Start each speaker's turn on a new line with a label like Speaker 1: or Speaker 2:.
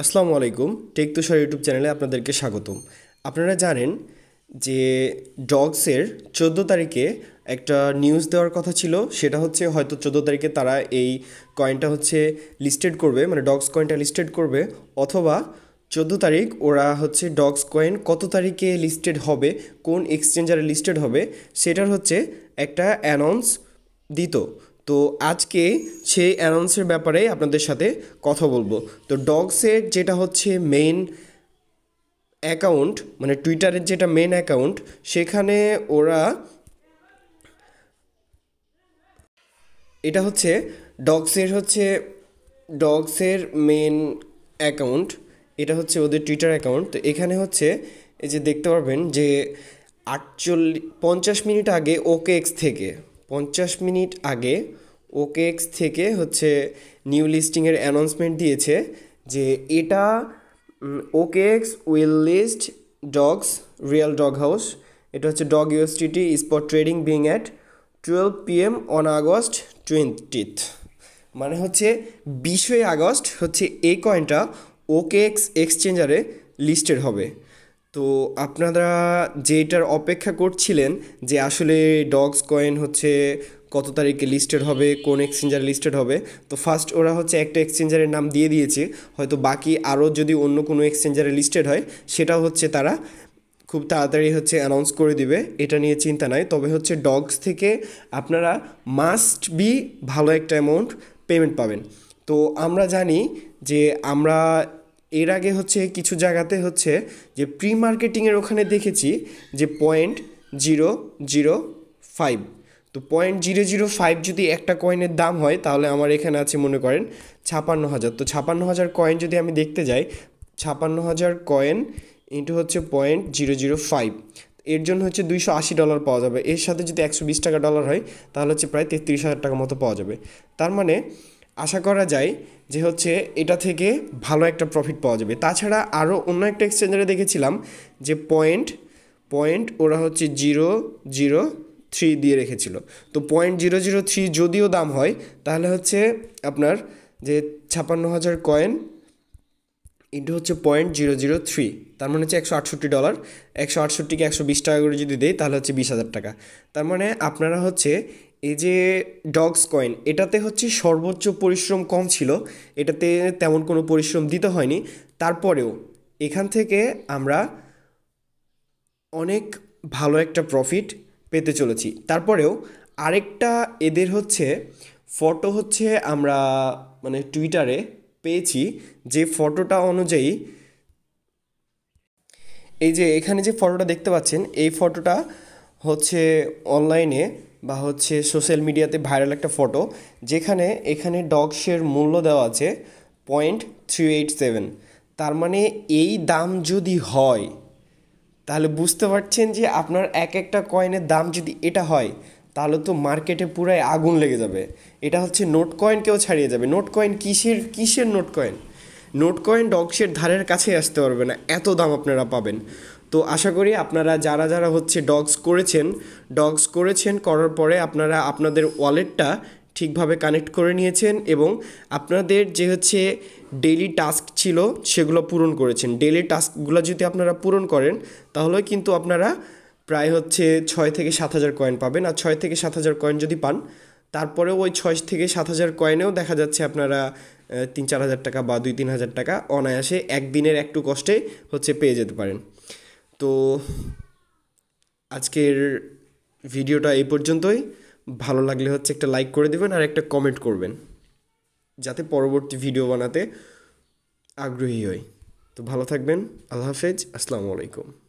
Speaker 1: আসসালামু আলাইকুম টেক তুষার ইউটিউব চ্যানেলে আপনাদেরকে স্বাগতম আপনারা জানেন যে ডগসের চোদ্দো তারিখে একটা নিউজ দেওয়ার কথা ছিল সেটা হচ্ছে হয়তো চোদ্দো তারিখে তারা এই কয়েনটা হচ্ছে লিস্টেড করবে মানে ডগস কয়েনটা লিস্টেড করবে অথবা চোদ্দো তারিখ ওরা হচ্ছে ডগস কয়েন কত তারিখে লিস্টেড হবে কোন এক্সচেঞ্জারে লিস্টেড হবে সেটার হচ্ছে একটা অ্যানাউন্স দিত তো আজকে সেই অ্যানাউন্সের ব্যাপারে আপনাদের সাথে কথা বলবো তো ডগসের যেটা হচ্ছে মেইন অ্যাকাউন্ট মানে টুইটারের যেটা মেন অ্যাকাউন্ট সেখানে ওরা এটা হচ্ছে ডগসের হচ্ছে ডগসের মেন অ্যাকাউন্ট এটা হচ্ছে ওদের টুইটার অ্যাকাউন্ট তো এখানে হচ্ছে এই যে দেখতে পারবেন যে আটচল্লিশ পঞ্চাশ মিনিট আগে ওকে এক্স থেকে পঞ্চাশ মিনিট আগে এক্স থেকে হচ্ছে নিউ লিস্টিংয়ের অ্যানাউন্সমেন্ট দিয়েছে যে এটা X will list dogs real dog house এটা হচ্ছে dog USDT is spot trading being at twelve PM on August twentieth মানে হচ্ছে বিশে আগস্ট হচ্ছে এই কয়েনটা ওকে এক্স এক্সচেঞ্জারে লিস্টেড হবে তো আপনারা যেটার অপেক্ষা করছিলেন যে আসলে ডগস কয়েন হচ্ছে কত তারিখে লিস্টেড হবে কোন এক্সচেঞ্জারে লিস্টেড হবে তো ফার্স্ট ওরা হচ্ছে একটা এক্সচেঞ্জারের নাম দিয়ে দিয়েছে হয়তো বাকি আরও যদি অন্য কোনো এক্সচেঞ্জারে লিস্টেড হয় সেটা হচ্ছে তারা খুব তাড়াতাড়ি হচ্ছে অ্যানাউন্স করে দিবে এটা নিয়ে চিন্তা নাই তবে হচ্ছে ডগস থেকে আপনারা মাস্ট বি ভালো একটা অ্যামাউন্ট পেমেন্ট পাবেন তো আমরা জানি যে আমরা এর আগে হচ্ছে কিছু জায়গাতে হচ্ছে যে প্রি মার্কেটিংয়ের ওখানে দেখেছি যে পয়েন্ট জিরো জিরো ফাইভ তো পয়েন্ট জিরো জিরো ফাইভ যদি একটা কয়েনের দাম হয় তাহলে আমার এখানে আছে মনে করেন ছাপান্ন হাজার তো ছাপান্ন হাজার কয়েন যদি আমি দেখতে যাই ছাপান্ন হাজার কয়েন ইন্টু হচ্ছে পয়েন্ট জিরো জিরো ফাইভ এর জন্য হচ্ছে দুইশো আশি ডলার পাওয়া যাবে এর সাথে যদি একশো বিশ টাকা ডলার হয় তাহলে হচ্ছে প্রায় তেত্রিশ হাজার টাকা মতো পাওয়া যাবে তার মানে আশা করা যায় যে হচ্ছে এটা থেকে ভালো একটা প্রফিট পাওয়া যাবে তাছাড়া আরও অন্য একটা এক্সচেঞ্জারে দেখেছিলাম যে পয়েন্ট পয়েন্ট ওরা হচ্ছে জিরো জিরো থ্রি দিয়ে রেখেছিল তো পয়েন্ট জিরো জিরো থ্রি যদিও দাম হয় তাহলে হচ্ছে আপনার যে ছাপান্ন হাজার কয়েন ইন্টু হচ্ছে পয়েন্ট জিরো জিরো থ্রি তার মানে হচ্ছে একশো আটষট্টি ডলার একশো আটষট্টিকে একশো বিশ টাকা করে যদি দেয় তাহলে হচ্ছে বিশ হাজার টাকা তার মানে আপনারা হচ্ছে এই যে ডগস কয়েন এটাতে হচ্ছে সর্বোচ্চ পরিশ্রম কম ছিল এটাতে তেমন কোনো পরিশ্রম দিতে হয়নি তারপরেও এখান থেকে আমরা অনেক ভালো একটা প্রফিট পেতে চলেছি তারপরেও আরেকটা এদের হচ্ছে ফটো হচ্ছে আমরা মানে টুইটারে পেয়েছি যে ফটোটা অনুযায়ী এই যে এখানে যে ফটোটা দেখতে পাচ্ছেন এই ফটোটা হচ্ছে অনলাইনে বা হচ্ছে সোশ্যাল মিডিয়াতে ভাইরাল একটা ফটো যেখানে এখানে ডগসের মূল্য দেওয়া আছে পয়েন্ট থ্রি এইট সেভেন তার মানে এই দাম যদি হয় তাহলে বুঝতে পারছেন যে আপনার এক একটা কয়েনের দাম যদি এটা হয় তাহলে তো মার্কেটে পুরাই আগুন লেগে যাবে এটা হচ্ছে নোট কয়েনকেও ছাড়িয়ে যাবে নোট কয়েন কিসের কিসের নোট কয়েন নোট কয়েন ডগসের ধারের কাছে আসতে পারবে না এত দাম আপনারা পাবেন তো আশা করি আপনারা যারা যারা হচ্ছে ডগস করেছেন ডগস করেছেন করার পরে আপনারা আপনাদের ওয়ালেটটা ঠিকভাবে কানেক্ট করে নিয়েছেন এবং আপনাদের যে হচ্ছে ডেইলি টাস্ক ছিল সেগুলো পূরণ করেছেন ডেলি টাস্কগুলো যদি আপনারা পূরণ করেন তাহলে কিন্তু আপনারা প্রায় হচ্ছে ছয় থেকে সাত হাজার কয়েন পাবেন আর ছয় থেকে সাত হাজার কয়েন যদি পান তারপরেও ওই ছয় থেকে সাত হাজার কয়েনেও দেখা যাচ্ছে আপনারা তিন চার হাজার টাকা বা দুই তিন হাজার টাকা অনায়াসে একদিনের একটু কষ্টে হচ্ছে পেয়ে যেতে পারেন তো আজকের ভিডিওটা এই পর্যন্তই ভালো লাগলে হচ্ছে একটা লাইক করে দেবেন আর একটা কমেন্ট করবেন যাতে পরবর্তী ভিডিও বানাতে আগ্রহী হই তো ভালো থাকবেন আল্লাহ হাফেজ আসসালামু আলাইকুম